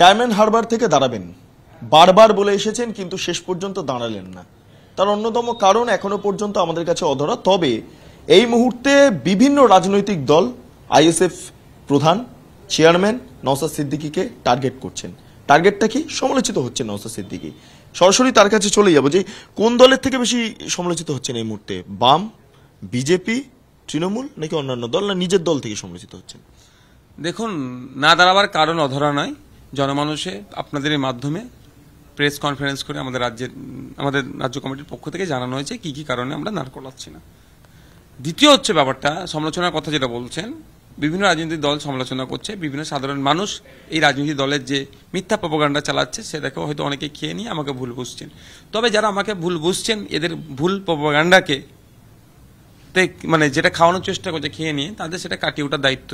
diamond Harbour থেকে দাঁড়াবেন বারবার বলে এসেছেন কিন্তু শেষ পর্যন্ত দাঁড়ালেন না তার অন্যতম কারণ এখনো পর্যন্ত আমাদের কাছে অধরা তবে এই মুহূর্তে বিভিন্ন রাজনৈতিক দল আইএসএফ প্রধান চেয়ারম্যান নওসাদ সিদ্দিকিকে টার্গেট করছেন টার্গেটটা কি সমালোচিত হচ্ছে নওসাদ সিদ্দিকি সরাসরি তার কাছে চলে যাবো যে কোন দলের থেকে বেশি সমালোচিত হচ্ছেন এই মুহূর্তে বাম বিজেপি তৃণমূল নাকি অন্যান্য দল না নিজের দল থেকে সমালোচিত হচ্ছেন দেখুন না দাঁড়াবার কারণ অধরা নয় জনমানুষে আপনাদের মাধ্যমে প্রেস কনফারেন্স করে আমাদের রাজ্যের আমাদের রাজ্য কমিটির পক্ষ থেকে জানানো হয়েছে কি কি কারণে আমরা নার করাচ্ছি না দ্বিতীয় হচ্ছে ব্যাপারটা সমালোচনার কথা যেটা বলছেন বিভিন্ন রাজনৈতিক দল সমালোচনা করছে বিভিন্ন সাধারণ মানুষ এই রাজনৈতিক দলের যে মিথ্যা প্রপোগান্ডা চালাচ্ছে সেটাকে হয়তো অনেকে খেয়ে নিয়ে আমাকে ভুল বুঝছেন তবে যারা আমাকে ভুল বুঝছেন এদের ভুল প্রপোগান্ডাকে মানে যেটা খাওয়ানোর চেষ্টা করছে খেয়ে নিয়ে তাদের সেটা কাটিয়ে ওঠার দায়িত্ব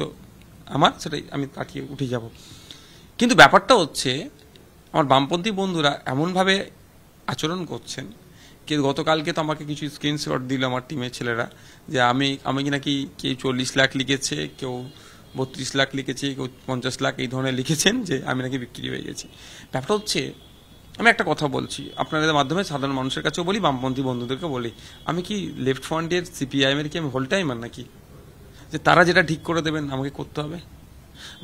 আমার সেটাই আমি কাটিয়ে উঠে যাব কিন্তু ব্যাপারটা হচ্ছে আমার বামপন্থী বন্ধুরা এমনভাবে আচরণ করছেন কে গতকালকে তো আমাকে কিছু স্ক্রিনশট দিল আমার টিমের ছেলেরা যে আমি আমি কি নাকি কেউ চল্লিশ লাখ লিখেছে কেউ বত্রিশ লাখ লিখেছে কেউ পঞ্চাশ লাখ এই ধরনের লিখেছেন যে আমি নাকি বিক্রি হয়ে গেছি ব্যাপারটা হচ্ছে আমি একটা কথা বলছি আপনাদের মাধ্যমে সাধারণ মানুষের কাছেও বলি বামপন্থী বন্ধুদেরকে বলি আমি কি লেফট ফ্রন্টের সিপিআইএমের কি আমি হোল টাইমার নাকি যে তারা যেটা ঠিক করে দেবেন আমাকে করতে হবে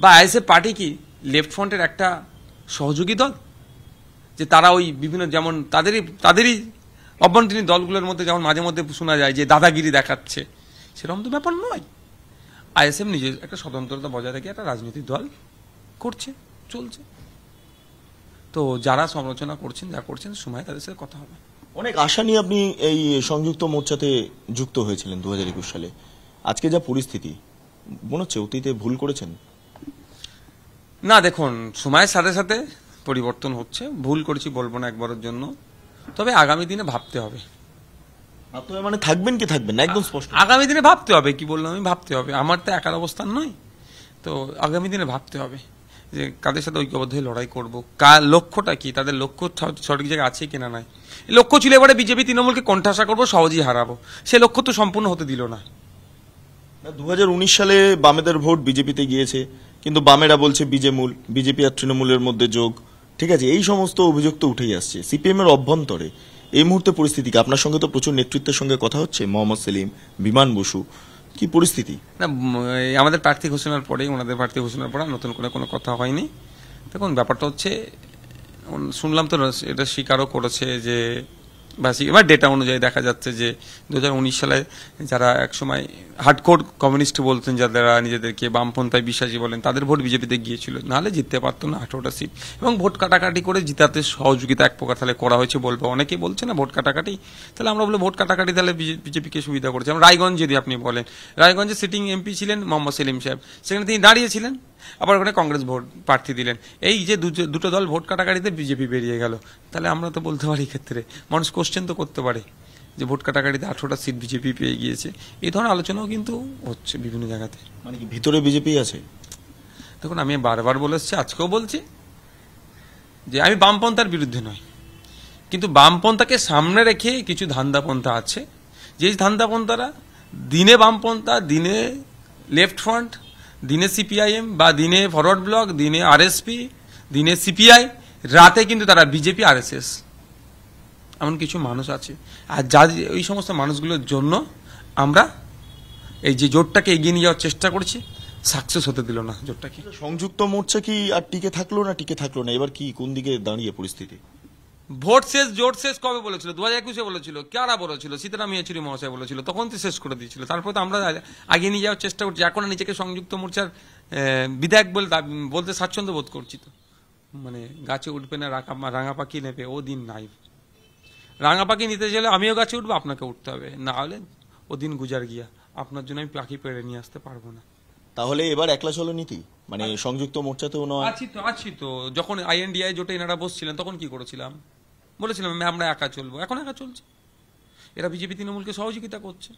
বা আইএসএ পার্টি কি লেফট ফ্রন্টের একটা সহযোগী দল যে তারা ওই বিভিন্ন যেমন তাদেরই তাদেরই অভ্যন্তরীণ দলগুলোর মধ্যে যেমন মাঝে মধ্যে শোনা যায় যে দাদাগিরি দেখাচ্ছে সেরকম তো ব্যাপার নয় আইএসএম নিজের একটা স্বতন্ত্রতা বজায় রেখে একটা রাজনৈতিক দল করছে চলছে তো যারা সমালোচনা করছেন যা করছেন সময় তাদের সাথে কথা হবে অনেক আশা নিয়ে আপনি এই সংযুক্ত মোর্চাতে যুক্ত হয়েছিলেন দু সালে আজকে যা পরিস্থিতি মনে হচ্ছে অতীতে ভুল করেছেন না দেখুন সময়ের সাথে সাথে পরিবর্তন হচ্ছে ভুল করেছি বলবো না একবারের জন্য তবে আগামী দিনে ভাবতে হবে মানে থাকবেন কি থাকবেন একদম স্পষ্ট আগামী দিনে ভাবতে হবে কি বললাম আমি ভাবতে হবে আমার তো একার অবস্থান নয় তো আগামী দিনে ভাবতে হবে যে কাদের সাথে ঐক্যবদ্ধ হয়ে লড়াই করব কার লক্ষ্যটা কি তাদের লক্ষ্য সঠিক জায়গায় আছে কিনা নাই লক্ষ্য ছিল এবারে বিজেপি তৃণমূলকে কণ্ঠাসা করবো সহজেই হারাবো সে লক্ষ্য তো সম্পূর্ণ হতে দিল না দু সালে বামেদের ভোট বিজেপিতে গিয়েছে কিন্তু বামেরা বলছে বিজেমূল বিজেপি আর তৃণমূলের মধ্যে যোগ ঠিক আছে এই সমস্ত অভিযোগ তো উঠেই আসছে সিপিএমের অভ্যন্তরে এই মুহূর্তে পরিস্থিতিকে আপনার সঙ্গে তো প্রচুর নেতৃত্বের সঙ্গে কথা হচ্ছে মোহাম্মদ সেলিম বিমান বসু কি পরিস্থিতি না আমাদের প্রার্থী ঘোষণার পরেই ওনাদের প্রার্থী ঘোষণার পরে নতুন করে কোনো কথা হয়নি দেখুন ব্যাপারটা হচ্ছে শুনলাম তো এটা স্বীকারও করেছে যে বাসি এবার ডেটা অনুযায়ী দেখা যাচ্ছে যে দু সালে যারা একসময় হার্ডকোর কমিউনিস্ট বলতেন যারা নিজেদেরকে বামপন্থায় বিশ্বাসী বলেন তাদের ভোট বিজেপিতে গিয়েছিল নাহলে জিততে পারতো না আঠারোটা সিট এবং ভোট কাটাকাটি করে জিতাতে সহযোগিতা এক প্রকার তাহলে করা হয়েছে বলবো অনেকে বলছে না ভোট কাটাকাটি তাহলে আমরা বলবো ভোট কাটাকাটি তাহলে বিজেপিকে সুবিধা করেছে রায়গঞ্জ যদি আপনি বলেন রায়গঞ্জে সিটিং এমপি ছিলেন মোহাম্মদ সেলিম সাহেব সেখানে তিনি দাঁড়িয়েছিলেন আবার ওখানে কংগ্রেস ভোট প্রার্থী দিলেন এই যে দুটো দল ভোট কাটাকাটিতে বিজেপি বেরিয়ে গেল তাহলে আমরা তো বলতে পারি ক্ষেত্রে মানুষ কোশ্চেন তো করতে পারে যে ভোট কাটাকাটিতে আঠারোটা সিট বিজেপি পেয়ে গিয়েছে এই ধরনের আলোচনাও কিন্তু হচ্ছে বিভিন্ন জায়গাতে মানে কি ভিতরে বিজেপি আছে দেখুন আমি বারবার বলে এসছি আজকেও বলছি যে আমি বামপন্থার বিরুদ্ধে নয় কিন্তু বামপন্থাকে সামনে রেখে কিছু ধান্দাপন্থা আছে যে ধান্দাপন্থারা দিনে বামপন্থা দিনে লেফট ফ্রন্ট দিনে সিপিআইএম বা দিনে ফরওয়ার্ড ব্লক দিনে আরএসপি দিনে সিপিআই রাতে কিন্তু তারা বিজেপি আরএসএস এমন কিছু মানুষ আছে আর যা ওই সমস্ত মানুষগুলোর জন্য আমরা এই যে জোটটাকে এগিয়ে নিয়ে যাওয়ার চেষ্টা করছি সাকসেস হতে দিল না জোটটাকে সংযুক্ত মোর্চা কি আর টিকে থাকলো না টিকে থাকলো না এবার কি কোন দিকে দাঁড়িয়ে পরিস্থিতি ভোট শেষ জোট শেষ কবে বলেছিল দু হাজার একুশে বলেছিল কারা বলেছিল সীতারাম ইয়েচুরি মহাশয় বলেছিল তখন তো শেষ করে দিয়েছিল তারপর তো আমরা আগিয়ে নিয়ে যাওয়ার চেষ্টা করছি এখন নিজেকে সংযুক্ত মোর্চার বিধায়ক বলে বলতে স্বাচ্ছন্দ্য বোধ করছি তো মানে গাছে উঠবে না রাঙা পাখি নেবে ও দিন নাই রাঙা পাখি নিতে চাইলে আমিও গাছে উঠবো আপনাকে উঠতে হবে না হলে ও দিন গুজার গিয়া আপনার জন্য আমি পাখি পেড়ে নিয়ে আসতে পারবো না তাহলে এবার একলা চলো নীতি মানে সংযুক্ত মোর্চা তো আছি তো আছি তো যখন আইএনডিআই জোটে এনারা বসছিলেন তখন কি করেছিলাম বলেছিলাম আমরা একা চলবো এখন একা চলছে এরা বিজেপি তৃণমূলকে সহযোগিতা করছে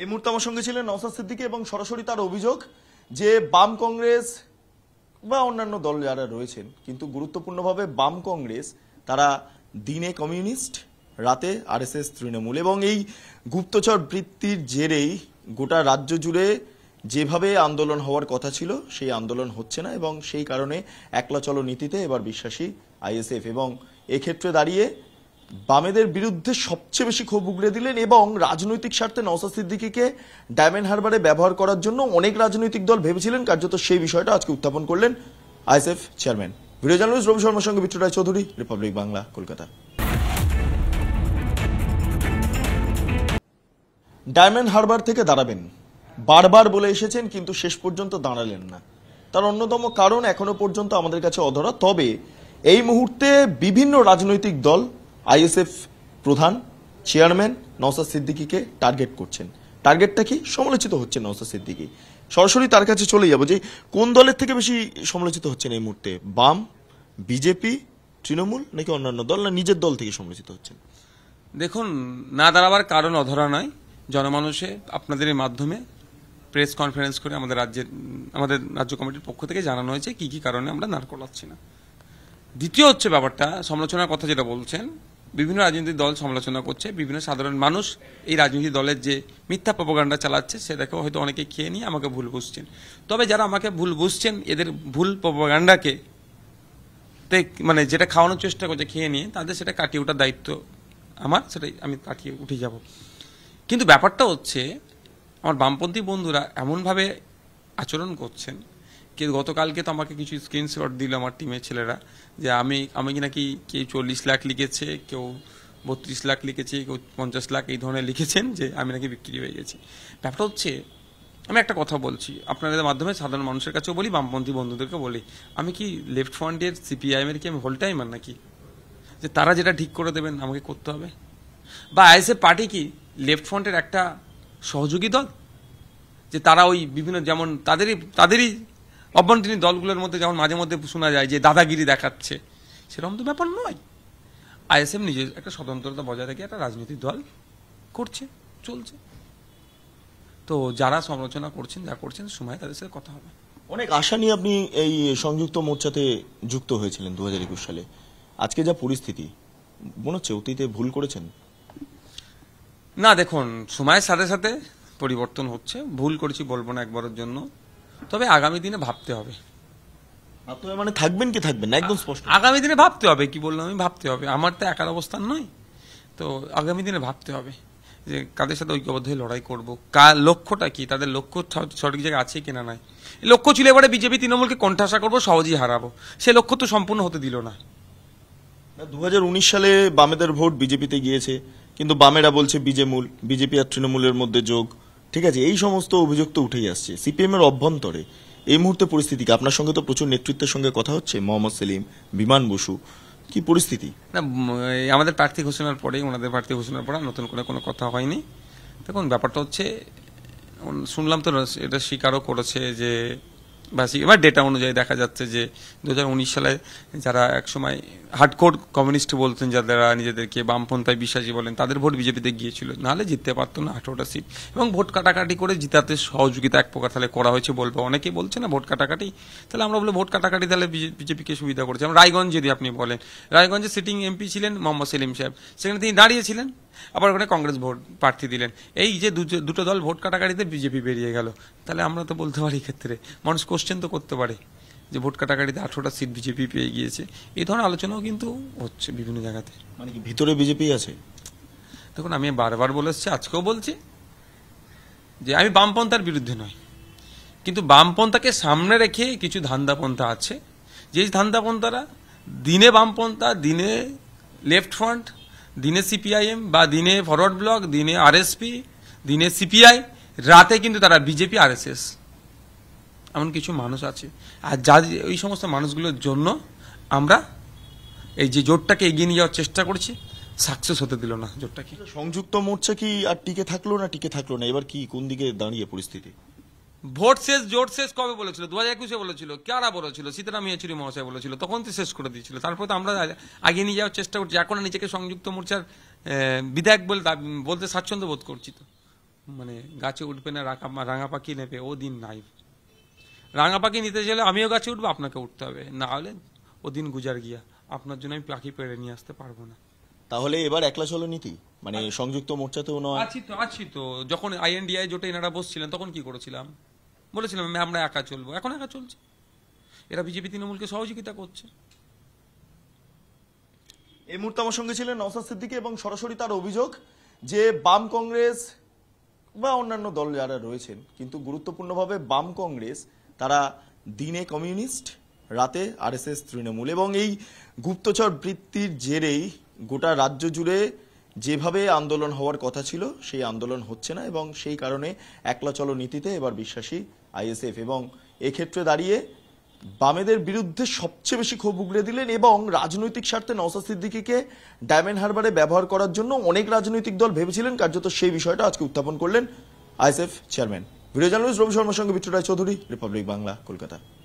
এই মুহূর্তে আমার সঙ্গে ছিলেন নওসাদ সিদ্দিকী এবং সরাসরি তার অভিযোগ যে বাম কংগ্রেস বা অন্যান্য দল যারা রয়েছেন কিন্তু গুরুত্বপূর্ণভাবে বাম কংগ্রেস তারা দিনে কমিউনিস্ট রাতে আরএসএস তৃণমূল এবং এই গুপ্তচর বৃত্তির জেরেই গোটা রাজ্য জুড়ে যেভাবে আন্দোলন হওয়ার কথা ছিল সেই আন্দোলন হচ্ছে না এবং সেই কারণে একলা চলো নীতিতে এবার বিশ্বাসী আইএসএফ এবং এক্ষেত্রে দাঁড়িয়ে বামেদের বিরুদ্ধে সবচেয়ে বেশি ক্ষোভ উগড়ে দিলেন এবং রাজনৈতিক স্বার্থে নওসা সিদ্দিকিকে ডায়মন্ড হারবারে ব্যবহার করার জন্য অনেক রাজনৈতিক দল ভেবেছিলেন কার্যত সেই বিষয়টা আজকে উত্থাপন করলেন ISF chairman video journalist Ravi শর্মার সঙ্গে Bittu Roy Chowdhury Republic Bangla Kolkata Diamond Harbour থেকে দাঁড়াবেন বারবার বলে এসেছেন কিন্তু শেষ পর্যন্ত দাঁড়ালেন না তার অন্যতম কারণ এখনো পর্যন্ত আমাদের কাছে অধরা তবে এই মুহূর্তে বিভিন্ন রাজনৈতিক দল আইএসএফ প্রধান চেয়ারম্যান নওসাদ সিদ্দিকিকে টার্গেট করছেন টার্গেটটা কি সমালোচিত হচ্ছে নওসাদ সিদ্দিকি সরাসরি তার কাছে চলে যাবো যে কোন দলের থেকে বেশি সমালোচিত হচ্ছেন এই মুহূর্তে বাম বিজেপি তৃণমূল নাকি অন্যান্য দল না নিজের দল থেকে সমালোচিত হচ্ছেন দেখুন না দাঁড়াবার কারণ অধরা নয় জনমানুষে আপনাদের মাধ্যমে প্রেস কনফারেন্স করে আমাদের রাজ্যের আমাদের রাজ্য কমিটির পক্ষ থেকে জানানো হয়েছে কি কি কারণে আমরা করাচ্ছি না দ্বিতীয় হচ্ছে ব্যাপারটা সমালোচনার কথা যেটা বলছেন বিভিন্ন রাজনৈতিক দল সমালোচনা করছে বিভিন্ন সাধারণ মানুষ এই রাজনৈতিক দলের যে মিথ্যা প্রপোগান্ডা চালাচ্ছে সেটাকেও হয়তো অনেকে খেয়ে নিয়ে আমাকে ভুল বুঝছেন তবে যারা আমাকে ভুল বুঝছেন এদের ভুল প্রপোগান্ডাকে মানে যেটা খাওয়ানোর চেষ্টা করছে খেয়ে নিয়ে তাদের সেটা কাটিয়ে ওঠার দায়িত্ব আমার সেটাই আমি কাটিয়ে উঠে যাব কিন্তু ব্যাপারটা হচ্ছে আমার বামপন্থী বন্ধুরা এমনভাবে আচরণ করছেন কে গতকালকে তো আমাকে কিছু স্ক্রিনশট দিল আমার টিমের ছেলেরা যে আমি আমি কি নাকি কেউ চল্লিশ লাখ লিখেছে কেউ বত্রিশ লাখ লিখেছে কেউ পঞ্চাশ লাখ এই ধরনের লিখেছেন যে আমি নাকি বিক্রি হয়ে গেছি ব্যাপারটা হচ্ছে আমি একটা কথা বলছি আপনাদের মাধ্যমে সাধারণ মানুষের কাছেও বলি বামপন্থী বন্ধুদেরকে বলি আমি কি লেফট ফ্রন্টের এর কি আমি হোল টাইমার নাকি যে তারা যেটা ঠিক করে দেবেন আমাকে করতে হবে বা আইএসএ পার্টি কি লেফট ফ্রন্টের একটা সহযোগী দল যে তারা ওই বিভিন্ন যেমন তাদেরই তাদেরই অভ্যন্তরীণ দলগুলোর মধ্যে যেমন মাঝে মধ্যে শোনা যায় যে দাদাগিরি দেখাচ্ছে সেরকম তো ব্যাপার নয় আইএসএম নিজের একটা স্বতন্ত্রতা বজায় রেখে একটা রাজনৈতিক দল করছে চলছে তো যারা সমালোচনা করছেন যা করছেন সময় তাদের সাথে কথা হবে অনেক আশা নিয়ে আপনি এই সংযুক্ত মোর্চাতে যুক্ত হয়েছিলেন দু হাজার একুশ সালে আজকে যা পরিস্থিতি মনে হচ্ছে অতীতে ভুল করেছেন না দেখুন সময়ের সাথে সাথে পরিবর্তন হচ্ছে ভুল করেছি বলবো না একবারের জন্য তবে আগামী দিনে ভাবতে হবে মানে থাকবেন কি থাকবেন না একদম স্পষ্ট আগামী দিনে ভাবতে হবে কি বললাম আমি ভাবতে হবে আমার তো একার অবস্থান নয় তো আগামী দিনে ভাবতে হবে যে কাদের সাথে ঐক্যবদ্ধ হয়ে লড়াই করব কার লক্ষ্যটা কি তাদের লক্ষ্য সঠিক জায়গায় আছে কিনা নাই লক্ষ্য ছিল এবারে বিজেপি তৃণমূলকে কণ্ঠাসা করবো সহজেই হারাবো সে লক্ষ্য তো সম্পূর্ণ হতে দিল না দু সালে বামেদের ভোট বিজেপিতে গিয়েছে কিন্তু বামেরা বলছে বিজেমূল বিজেপি আর তৃণমূলের মধ্যে যোগ ঠিক আছে এই সমস্ত অভিযোগ তো উঠেই আসছে সিপিএমের অভ্যন্তরে এই মুহূর্তে পরিস্থিতি আপনার সঙ্গে তো প্রচুর নেতৃত্বের সঙ্গে কথা হচ্ছে মোহাম্মদ সেলিম বিমান বসু কি পরিস্থিতি না আমাদের প্রার্থী ঘোষণার পরেই ওনাদের প্রার্থী ঘোষণার পরে নতুন করে কোনো কথা হয়নি দেখুন ব্যাপারটা হচ্ছে শুনলাম তো এটা স্বীকারও করেছে যে বাসি এবার ডেটা অনুযায়ী দেখা যাচ্ছে যে দু সালে যারা একসময় হার্ডকোর কমিউনিস্ট বলতেন যারা নিজেদেরকে বামপন্থায় বিশ্বাসী বলেন তাদের ভোট বিজেপিতে গিয়েছিল নাহলে জিততে পারতো না আঠারোটা সিট এবং ভোট কাটাকাটি করে জিতাতে সহযোগিতা এক প্রকার তাহলে করা হয়েছে বলবো অনেকে বলছে না ভোট কাটাকাটি তাহলে আমরা বলবো ভোট কাটাকাটি তাহলে বিজেপিকে সুবিধা করেছে রায়গঞ্জ যদি আপনি বলেন রায়গঞ্জে সিটিং এমপি ছিলেন মোহাম্মদ সেলিম সাহেব সেখানে তিনি দাঁড়িয়েছিলেন আবার ওখানে কংগ্রেস ভোট প্রার্থী দিলেন এই যে দুটো দল ভোট কাটাকাটিতে বিজেপি বেরিয়ে গেল তাহলে আমরা তো বলতে পারি ক্ষেত্রে মানুষ কোশ্চেন তো করতে পারে যে ভোট কাটাকাটিতে আঠেরোটা সিট বিজেপি পেয়ে গিয়েছে এই ধরনের আলোচনাও কিন্তু হচ্ছে বিভিন্ন জায়গাতে মানে কি ভিতরে বিজেপি আছে দেখুন আমি বারবার বলে এসছি আজকেও বলছি যে আমি বামপন্থার বিরুদ্ধে নয় কিন্তু বামপন্থাকে সামনে রেখে কিছু ধান্দাপন্থা আছে যে ধান্দাপন্থারা দিনে বামপন্থা দিনে লেফট ফ্রন্ট দিনে সিপিআইএম বা দিনে ফরওয়ার্ড ব্লক দিনে আরএসপি দিনে সিপিআই রাতে কিন্তু তারা বিজেপি আরএসএস এমন কিছু মানুষ আছে আর যা ওই সমস্ত মানুষগুলোর জন্য আমরা এই যে জোটটাকে এগিয়ে নিয়ে যাওয়ার চেষ্টা করছি সাকসেস হতে দিল না জোটটাকে সংযুক্ত মোর্চা কি আর টিকে থাকলো না টিকে থাকলো না এবার কি কোন দিকে দাঁড়িয়ে পরিস্থিতি ভোট শেষ জোট শেষ কবে বলেছিল দু হাজার একুশে বলেছিল কারা বলেছিল সীতারাম ইয়েচুরি মহাশয় বলেছিল তখন তো শেষ করে দিয়েছিল তারপর তো আমরা আগিয়ে নিয়ে যাওয়ার চেষ্টা করছি এখন নিজেকে সংযুক্ত মোর্চার বিধায়ক বলে বলতে স্বাচ্ছন্দ্য বোধ করছি তো মানে গাছে উঠবে না রাখা রাঙা পাখি নেবে ও দিন নাই রাঙা পাখি নিতে চাইলে আমিও গাছে উঠবো আপনাকে উঠতে হবে না হলে ও দিন গুজার গিয়া আপনার জন্য আমি পাখি পেড়ে নিয়ে আসতে পারবো না তাহলে এবার একলা চলো নীতি মানে সংযুক্ত মোর্চা তো আছি তো আছি তো যখন আইএনডিআই জোটে এনারা বসছিলেন তখন কি করেছিলাম বলেছিলাম আমরা একা চলবো এখন একা চলছে এরা বিজেপি তৃণমূলকে সহযোগিতা করছে এই মুহূর্তে আমার সঙ্গে ছিলেন নওসাদ সিদ্দিকী এবং সরাসরি তার অভিযোগ যে বাম কংগ্রেস বা অন্যান্য দল যারা রয়েছেন কিন্তু গুরুত্বপূর্ণভাবে বাম কংগ্রেস তারা দিনে কমিউনিস্ট রাতে আর এস এস তৃণমূল এবং এই গুপ্তচর বৃত্তির জেরেই গোটা রাজ্য জুড়ে যেভাবে আন্দোলন হওয়ার কথা ছিল সেই আন্দোলন হচ্ছে না এবং সেই কারণে একলা চলো নীতিতে এবার বিশ্বাসী আইএসএফ এবং এক্ষেত্রে দাঁড়িয়ে বামেদের বিরুদ্ধে সবচেয়ে বেশি ক্ষোভ উগড়ে দিলেন এবং রাজনৈতিক স্বার্থে নওসা সিদ্দিকিকে ডায়মন্ড হারবারে ব্যবহার করার জন্য অনেক রাজনৈতিক দল ভেবেছিলেন কার্যত সেই বিষয়টা আজকে উত্থাপন করলেন ISF chairman video journalist Ravi শর্মার সঙ্গে বিট্টু রায় চৌধুরী রিপাবলিক বাংলা কলকাতা